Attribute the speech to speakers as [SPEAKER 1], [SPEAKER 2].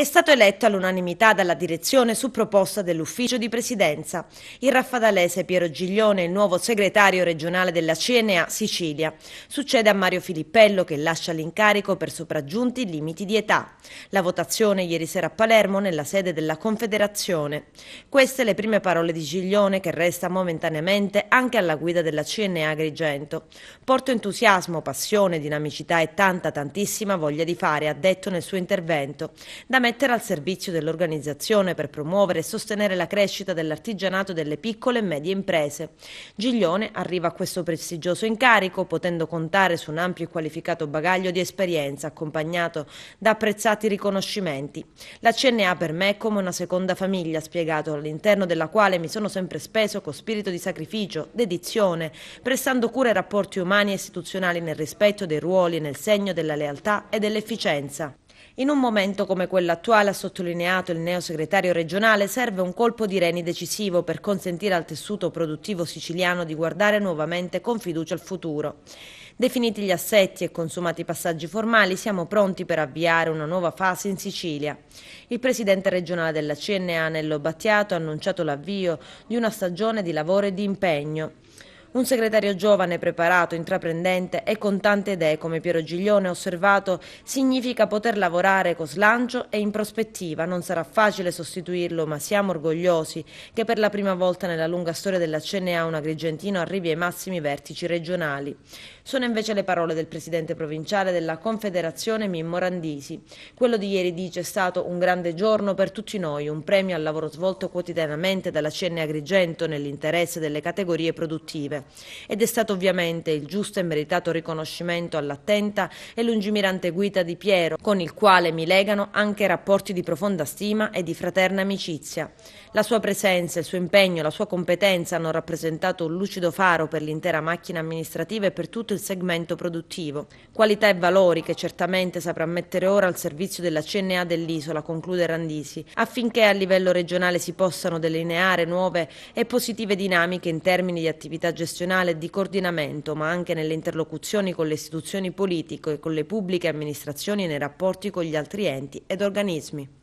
[SPEAKER 1] è stato eletto all'unanimità dalla direzione su proposta dell'ufficio di presidenza. Il raffadalese Piero Giglione è il nuovo segretario regionale della CNA Sicilia. Succede a Mario Filippello che lascia l'incarico per sopraggiunti limiti di età. La votazione ieri sera a Palermo nella sede della Confederazione. Queste le prime parole di Giglione che resta momentaneamente anche alla guida della CNA Agrigento. Porto entusiasmo, passione, dinamicità e tanta tantissima voglia di fare, ha detto nel suo intervento. Da me mettere al servizio dell'organizzazione per promuovere e sostenere la crescita dell'artigianato delle piccole e medie imprese. Giglione arriva a questo prestigioso incarico potendo contare su un ampio e qualificato bagaglio di esperienza accompagnato da apprezzati riconoscimenti. La CNA per me è come una seconda famiglia, spiegato, all'interno della quale mi sono sempre speso con spirito di sacrificio, dedizione, prestando cura ai rapporti umani e istituzionali nel rispetto dei ruoli e nel segno della lealtà e dell'efficienza. In un momento come quello attuale, ha sottolineato il neo segretario regionale, serve un colpo di reni decisivo per consentire al tessuto produttivo siciliano di guardare nuovamente con fiducia al futuro. Definiti gli assetti e consumati i passaggi formali, siamo pronti per avviare una nuova fase in Sicilia. Il presidente regionale della CNA, Nello Battiato, ha annunciato l'avvio di una stagione di lavoro e di impegno. Un segretario giovane, preparato, intraprendente e con tante idee come Piero Giglione ha osservato significa poter lavorare con slancio e in prospettiva. Non sarà facile sostituirlo, ma siamo orgogliosi che per la prima volta nella lunga storia della CNA un agrigentino arrivi ai massimi vertici regionali. Sono invece le parole del presidente provinciale della Confederazione Mimmo Randisi. Quello di ieri dice è stato un grande giorno per tutti noi, un premio al lavoro svolto quotidianamente dalla CNA Agrigento nell'interesse delle categorie produttive. Ed è stato ovviamente il giusto e meritato riconoscimento all'attenta e lungimirante guida di Piero, con il quale mi legano anche rapporti di profonda stima e di fraterna amicizia. La sua presenza, il suo impegno, la sua competenza hanno rappresentato un lucido faro per l'intera macchina amministrativa e per tutto il segmento produttivo. Qualità e valori che certamente saprà mettere ora al servizio della CNA dell'isola, conclude Randisi, affinché a livello regionale si possano delineare nuove e positive dinamiche in termini di attività gestionale gestionale e di coordinamento, ma anche nelle interlocuzioni con le istituzioni politiche, e con le pubbliche amministrazioni e nei rapporti con gli altri enti ed organismi.